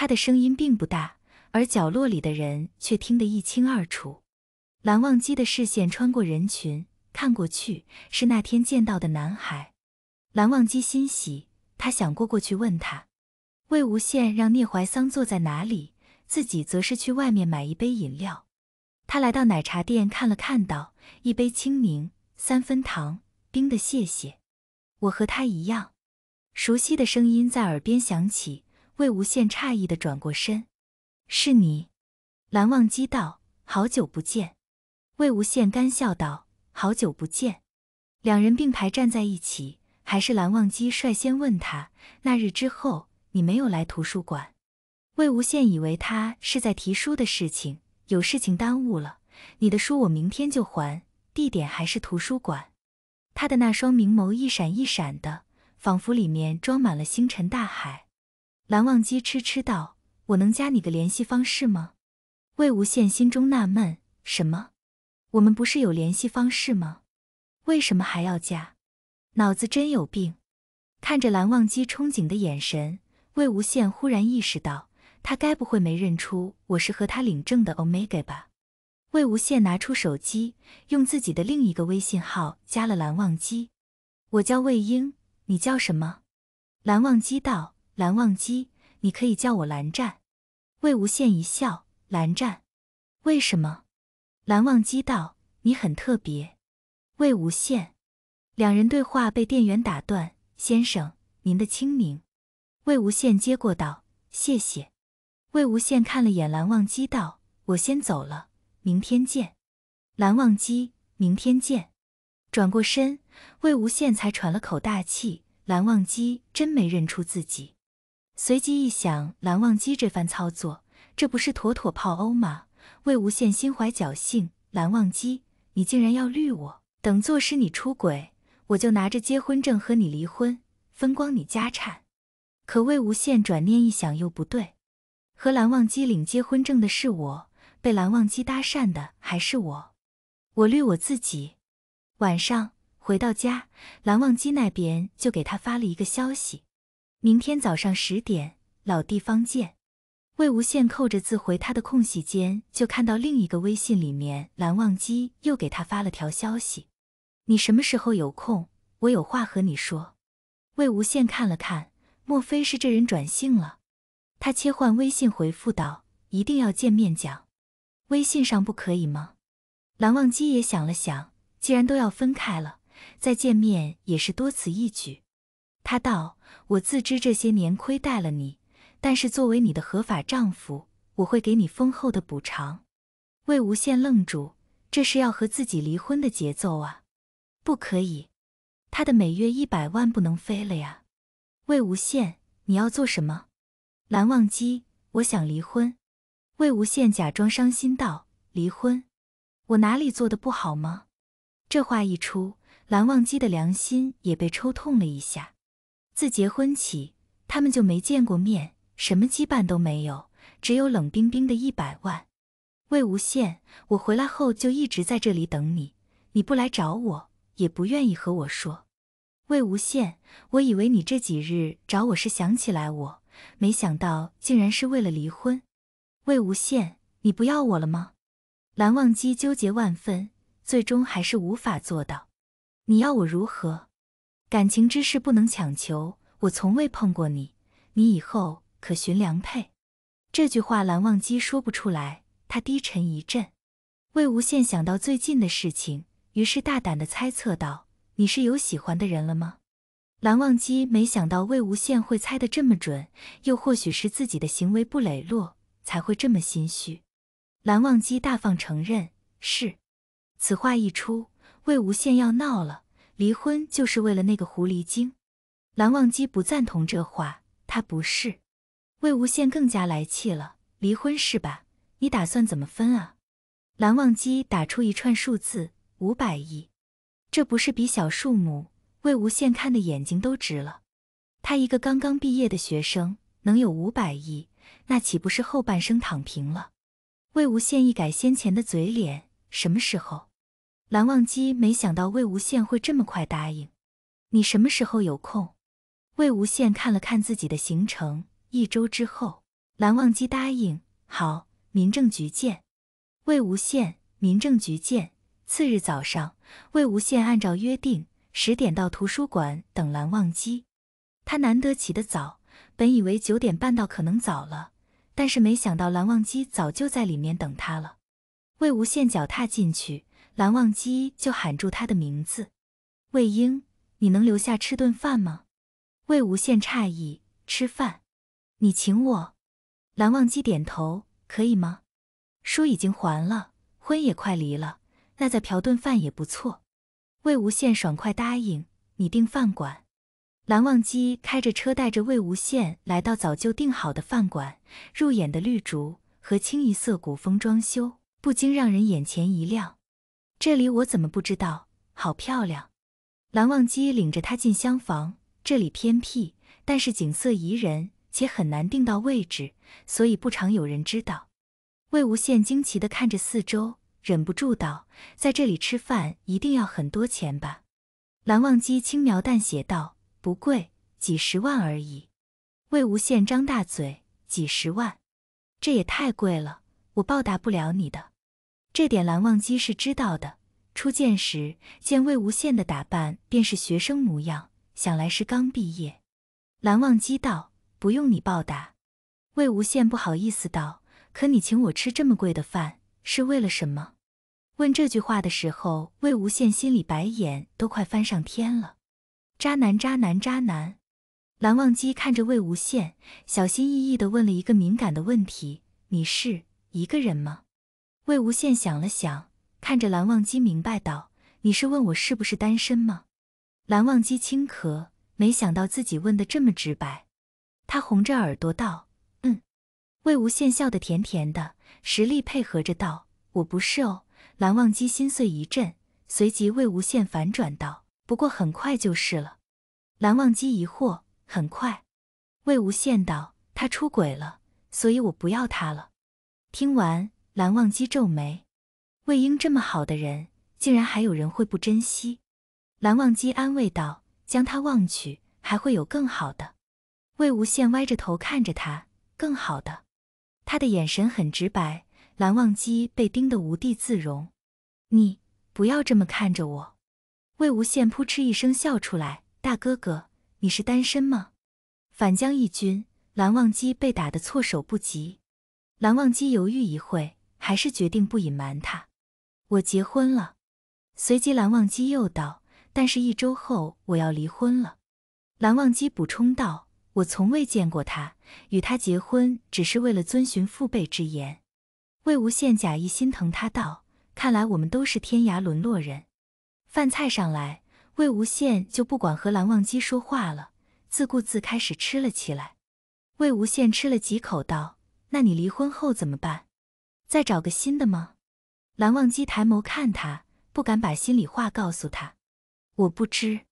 他的声音并不大，而角落里的人却听得一清二楚。蓝忘机的视线穿过人群，看过去是那天见到的男孩。蓝忘机欣喜，他想过过去问他。魏无羡让聂怀桑坐在哪里，自己则是去外面买一杯饮料。他来到奶茶店看了，看到一杯清柠三分糖冰的，谢谢。我和他一样，熟悉的声音在耳边响起。魏无羡诧异的转过身，是你。蓝忘机道：“好久不见。”魏无羡干笑道：“好久不见。”两人并排站在一起，还是蓝忘机率先问他：“那日之后，你没有来图书馆？”魏无羡以为他是在提书的事情，有事情耽误了。你的书我明天就还，地点还是图书馆。他的那双明眸一闪一闪的，仿佛里面装满了星辰大海。蓝忘机痴痴道：“我能加你的联系方式吗？”魏无羡心中纳闷：什么？我们不是有联系方式吗？为什么还要加？脑子真有病！看着蓝忘机憧憬的眼神，魏无羡忽然意识到，他该不会没认出我是和他领证的 Omega 吧？魏无羡拿出手机，用自己的另一个微信号加了蓝忘机：“我叫魏婴，你叫什么？”蓝忘机道。蓝忘机，你可以叫我蓝湛。魏无羡一笑，蓝湛，为什么？蓝忘机道：“你很特别。”魏无羡，两人对话被店员打断：“先生，您的清明。”魏无羡接过道：“谢谢。”魏无羡看了眼蓝忘机道：“我先走了，明天见。”蓝忘机，明天见。转过身，魏无羡才喘了口大气。蓝忘机真没认出自己。随即一想，蓝忘机这番操作，这不是妥妥泡欧吗？魏无羡心怀侥幸，蓝忘机，你竟然要绿我？等坐实你出轨，我就拿着结婚证和你离婚，分光你家产。可魏无羡转念一想，又不对，和蓝忘机领结婚证的是我，被蓝忘机搭讪的还是我，我绿我自己。晚上回到家，蓝忘机那边就给他发了一个消息。明天早上十点，老地方见。魏无羡扣着字回他的空隙间，就看到另一个微信里面，蓝忘机又给他发了条消息：“你什么时候有空？我有话和你说。”魏无羡看了看，莫非是这人转性了？他切换微信回复道：“一定要见面讲，微信上不可以吗？”蓝忘机也想了想，既然都要分开了，再见面也是多此一举。他道：“我自知这些年亏待了你，但是作为你的合法丈夫，我会给你丰厚的补偿。”魏无羡愣住，这是要和自己离婚的节奏啊！不可以，他的每月一百万不能飞了呀！魏无羡，你要做什么？蓝忘机，我想离婚。魏无羡假装伤心道：“离婚？我哪里做的不好吗？”这话一出，蓝忘机的良心也被抽痛了一下。自结婚起，他们就没见过面，什么羁绊都没有，只有冷冰冰的一百万。魏无羡，我回来后就一直在这里等你，你不来找我，也不愿意和我说。魏无羡，我以为你这几日找我是想起来我，没想到竟然是为了离婚。魏无羡，你不要我了吗？蓝忘机纠结万分，最终还是无法做到。你要我如何？感情之事不能强求，我从未碰过你，你以后可寻良配。这句话蓝忘机说不出来，他低沉一阵。魏无羡想到最近的事情，于是大胆的猜测道：“你是有喜欢的人了吗？”蓝忘机没想到魏无羡会猜的这么准，又或许是自己的行为不磊落，才会这么心虚。蓝忘机大方承认是。此话一出，魏无羡要闹了。离婚就是为了那个狐狸精，蓝忘机不赞同这话，他不是。魏无羡更加来气了，离婚是吧？你打算怎么分啊？蓝忘机打出一串数字，五百亿，这不是笔小数目。魏无羡看的眼睛都直了，他一个刚刚毕业的学生，能有五百亿，那岂不是后半生躺平了？魏无羡一改先前的嘴脸，什么时候？蓝忘机没想到魏无羡会这么快答应。你什么时候有空？魏无羡看了看自己的行程，一周之后。蓝忘机答应好，民政局见。魏无羡，民政局见。次日早上，魏无羡按照约定十点到图书馆等蓝忘机。他难得起得早，本以为九点半到可能早了，但是没想到蓝忘机早就在里面等他了。魏无羡脚踏进去。蓝忘机就喊住他的名字：“魏婴，你能留下吃顿饭吗？”魏无羡诧异：“吃饭？你请我？”蓝忘机点头：“可以吗？”书已经还了，婚也快离了，那再嫖顿饭也不错。魏无羡爽快答应：“你订饭馆。”蓝忘机开着车，带着魏无羡来到早就定好的饭馆。入眼的绿竹和清一色古风装修，不禁让人眼前一亮。这里我怎么不知道？好漂亮！蓝忘机领着他进厢房，这里偏僻，但是景色宜人，且很难定到位置，所以不常有人知道。魏无羡惊奇地看着四周，忍不住道：“在这里吃饭一定要很多钱吧？”蓝忘机轻描淡写道：“不贵，几十万而已。”魏无羡张大嘴：“几十万？这也太贵了！我报答不了你的。”这点蓝忘机是知道的。初见时见魏无羡的打扮便是学生模样，想来是刚毕业。蓝忘机道：“不用你报答。”魏无羡不好意思道：“可你请我吃这么贵的饭是为了什么？”问这句话的时候，魏无羡心里白眼都快翻上天了。渣男，渣男，渣男！蓝忘机看着魏无羡，小心翼翼地问了一个敏感的问题：“你是一个人吗？”魏无羡想了想，看着蓝忘机，明白道：“你是问我是不是单身吗？”蓝忘机轻咳，没想到自己问的这么直白，他红着耳朵道：“嗯。”魏无羡笑得甜甜的，实力配合着道：“我不是哦。”蓝忘机心碎一阵，随即魏无羡反转道：“不过很快就是了。”蓝忘机疑惑：“很快？”魏无羡道：“他出轨了，所以我不要他了。”听完。蓝忘机皱眉，魏婴这么好的人，竟然还有人会不珍惜。蓝忘机安慰道：“将他忘去，还会有更好的。”魏无羡歪着头看着他，更好的。他的眼神很直白，蓝忘机被盯得无地自容。你不要这么看着我。魏无羡扑哧一声笑出来：“大哥哥，你是单身吗？”反将一军，蓝忘机被打得措手不及。蓝忘机犹豫一会。还是决定不隐瞒他，我结婚了。随即蓝忘机又道：“但是，一周后我要离婚了。”蓝忘机补充道：“我从未见过他，与他结婚只是为了遵循父辈之言。”魏无羡假意心疼他道：“看来我们都是天涯沦落人。”饭菜上来，魏无羡就不管和蓝忘机说话了，自顾自开始吃了起来。魏无羡吃了几口，道：“那你离婚后怎么办？”再找个新的吗？蓝忘机抬眸看他，不敢把心里话告诉他。我不知。